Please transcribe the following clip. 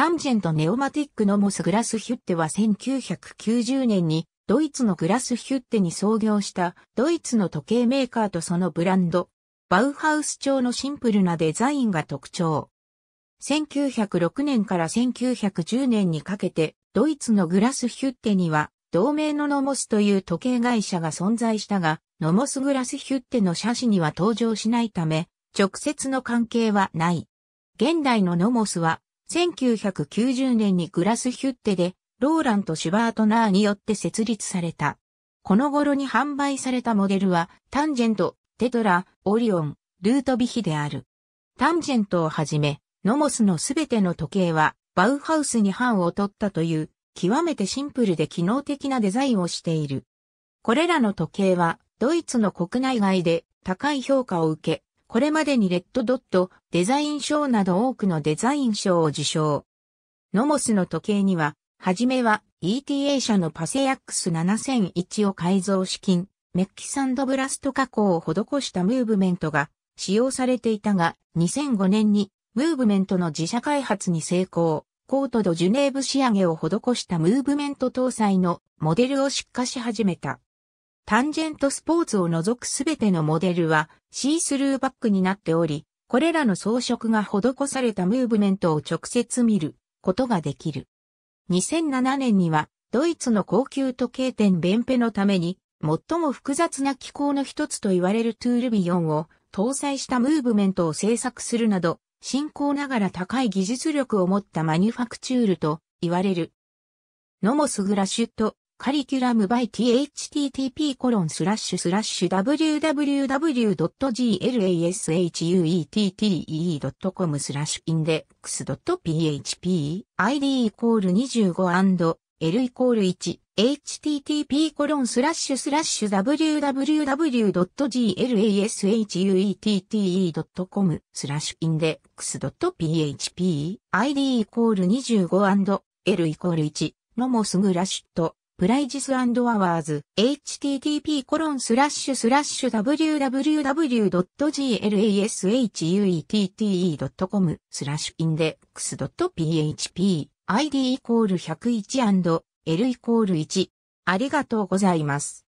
タンジェントネオマティックのモス・グラスヒュッテは1990年にドイツのグラスヒュッテに創業したドイツの時計メーカーとそのブランド、バウハウス調のシンプルなデザインが特徴。1906年から1910年にかけてドイツのグラスヒュッテには同盟のノモスという時計会社が存在したが、ノモスグラスヒュッテの写真には登場しないため、直接の関係はない。現代のノモスは1990年にグラスヒュッテで、ローランとシュバートナーによって設立された。この頃に販売されたモデルは、タンジェント、テトラ、オリオン、ルートビヒである。タンジェントをはじめ、ノモスのすべての時計は、バウハウスに版を取ったという、極めてシンプルで機能的なデザインをしている。これらの時計は、ドイツの国内外で高い評価を受け、これまでにレッドドット、デザイン賞など多くのデザイン賞を受賞。ノモスの時計には、はじめは ETA 社のパセアックス7001を改造資金、メッキサンドブラスト加工を施したムーブメントが使用されていたが、2005年にムーブメントの自社開発に成功、コートドジュネーブ仕上げを施したムーブメント搭載のモデルを出荷し始めた。タンジェントスポーツを除くすべてのモデルはシースルーバックになっており、これらの装飾が施されたムーブメントを直接見ることができる。2007年にはドイツの高級時計店ベンペのために最も複雑な機構の一つと言われるトゥールビヨンを搭載したムーブメントを製作するなど、進行ながら高い技術力を持ったマニュファクチュールと言われる。ノモスグラシュとカリキュラムバイ THTTP コロンスラッシュスラッシュ www.glashuette.com スラッシュインデックス .php id イコール25アンド l イコール1 http コロンスラッシュスラッシュ www.glashuette.com スラッシュインデックス .php id イコール25アンド l イコール1のモスグラシットプライジスアワーズ、http コロンスラッシュスラッシュ www.glasuette.com h スラッシュインデックス .php id イコール101 l イコール1ありがとうございます。